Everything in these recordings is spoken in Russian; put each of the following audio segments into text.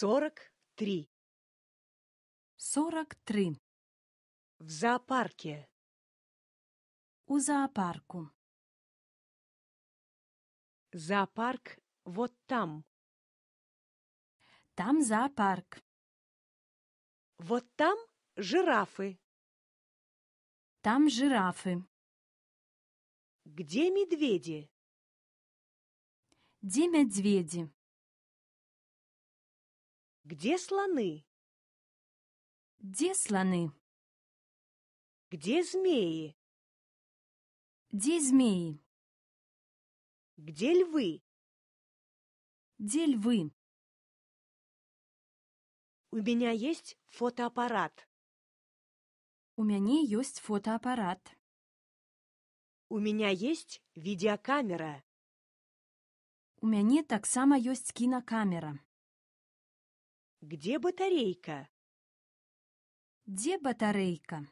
Сорок три. Сорок три. В зоопарке. У зоопарку. Зоопарк вот там. Там зоопарк. Вот там жирафы. Там жирафы. Где медведи? Где медведи? Где слоны? Где слоны? Где змеи? Где змеи? Где львы? Где львы? У меня есть фотоаппарат. У меня есть фотоаппарат. У меня есть видеокамера. У меня так само есть кинокамера. Где батарейка? Где батарейка?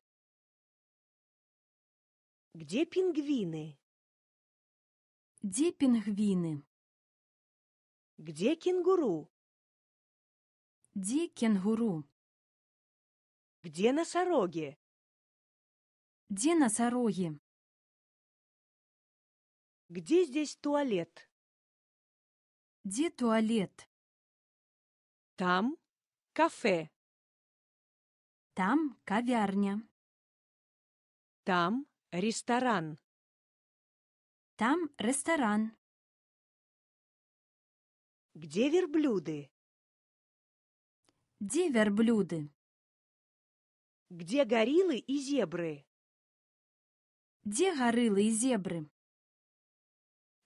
Где пингвины? Где пингвины? Где кенгуру? Где кенгуру? Где носороги? Где носороги? Где здесь туалет? Где туалет? Там кафе. Там кавярня. Там ресторан. Там ресторан. Где верблюды? Где верблюды? Где гориллы и зебры? Где гориллы и зебры?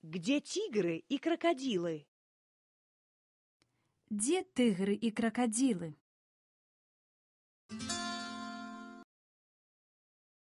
Где тигры и крокодилы? Где тигры и крокодилы?